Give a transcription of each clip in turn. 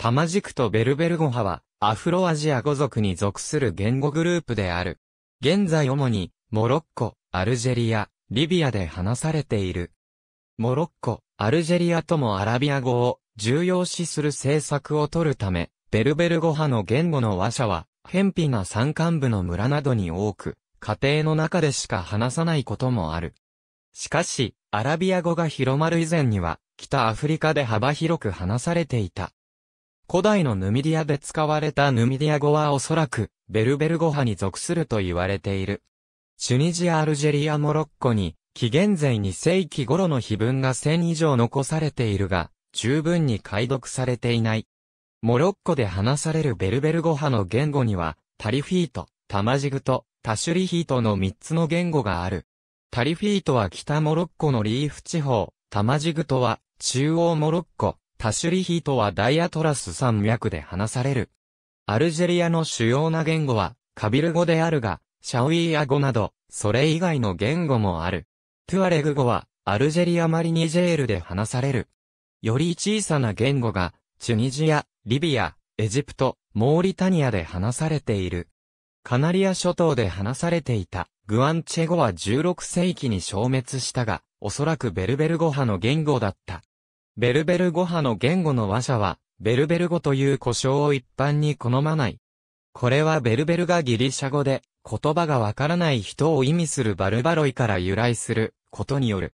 タマジクとベルベル語派は、アフロアジア語族に属する言語グループである。現在主に、モロッコ、アルジェリア、リビアで話されている。モロッコ、アルジェリアともアラビア語を重要視する政策を取るため、ベルベル語派の言語の話者は、偏僻な山間部の村などに多く、家庭の中でしか話さないこともある。しかし、アラビア語が広まる以前には、北アフリカで幅広く話されていた。古代のヌミディアで使われたヌミディア語はおそらく、ベルベル語派に属すると言われている。チュニジア・アルジェリア・モロッコに、紀元前2世紀頃の碑文が1000以上残されているが、十分に解読されていない。モロッコで話されるベルベル語派の言語には、タリフィート、タマジグと、タシュリヒートの3つの言語がある。タリフィートは北モロッコのリーフ地方、タマジグとは中央モロッコ、タシュリヒとはダイアトラス山脈で話される。アルジェリアの主要な言語は、カビル語であるが、シャウイア語など、それ以外の言語もある。トゥアレグ語は、アルジェリアマリニジェールで話される。より小さな言語が、チュニジア、リビア、エジプト、モーリタニアで話されている。カナリア諸島で話されていた、グアンチェ語は16世紀に消滅したが、おそらくベルベル語派の言語だった。ベルベル語派の言語の話者は、ベルベル語という故障を一般に好まない。これはベルベルがギリシャ語で、言葉がわからない人を意味するバルバロイから由来することによる。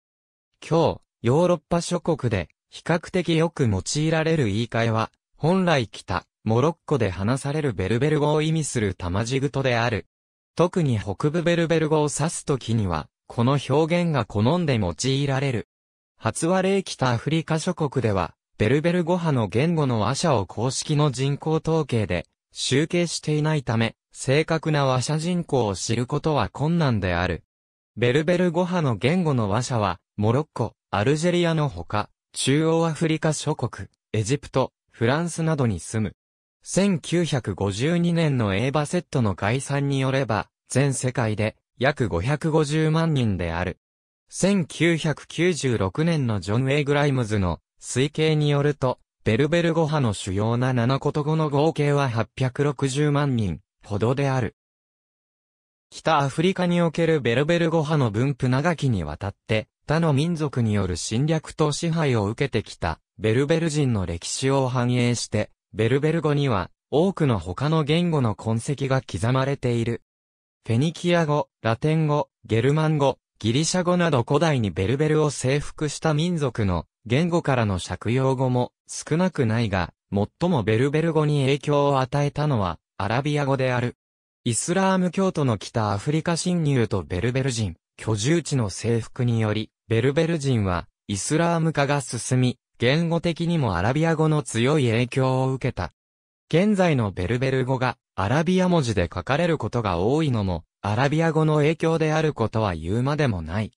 今日、ヨーロッパ諸国で比較的よく用いられる言い換えは、本来北、モロッコで話されるベルベル語を意味する玉字ぐとである。特に北部ベルベル語を指すときには、この表現が好んで用いられる。初和例北アフリカ諸国では、ベルベル語派の言語の話者を公式の人口統計で集計していないため、正確な話者人口を知ることは困難である。ベルベル語派の言語の話者は、モロッコ、アルジェリアのほか、中央アフリカ諸国、エジプト、フランスなどに住む。1952年のエーバセットの概算によれば、全世界で約550万人である。1996年のジョン・ウェイ・グライムズの推計によると、ベルベル語派の主要な7言語の合計は860万人ほどである。北アフリカにおけるベルベル語派の分布長きにわたって、他の民族による侵略と支配を受けてきたベルベル人の歴史を反映して、ベルベル語には多くの他の言語の痕跡が刻まれている。フェニキア語、ラテン語、ゲルマン語、ギリシャ語など古代にベルベルを征服した民族の言語からの借用語も少なくないが、最もベルベル語に影響を与えたのはアラビア語である。イスラーム教徒の北アフリカ侵入とベルベル人、居住地の征服により、ベルベル人はイスラーム化が進み、言語的にもアラビア語の強い影響を受けた。現在のベルベル語がアラビア文字で書かれることが多いのも、アラビア語の影響であることは言うまでもない。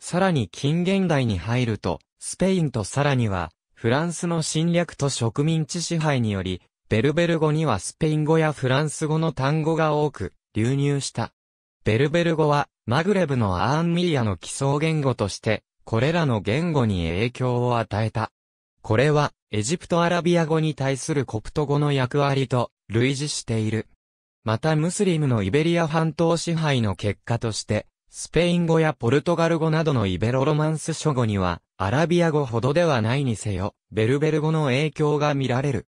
さらに近現代に入ると、スペインとさらには、フランスの侵略と植民地支配により、ベルベル語にはスペイン語やフランス語の単語が多く流入した。ベルベル語は、マグレブのアーンミリアの基礎言語として、これらの言語に影響を与えた。これは、エジプトアラビア語に対するコプト語の役割と類似している。またムスリムのイベリア半島支配の結果として、スペイン語やポルトガル語などのイベロロマンス諸語には、アラビア語ほどではないにせよ、ベルベル語の影響が見られる。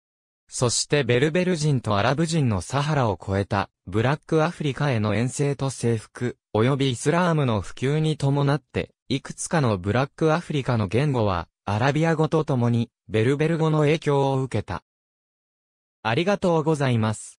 そしてベルベル人とアラブ人のサハラを超えた、ブラックアフリカへの遠征と征服、及びイスラームの普及に伴って、いくつかのブラックアフリカの言語は、アラビア語とともに、ベルベル語の影響を受けた。ありがとうございます。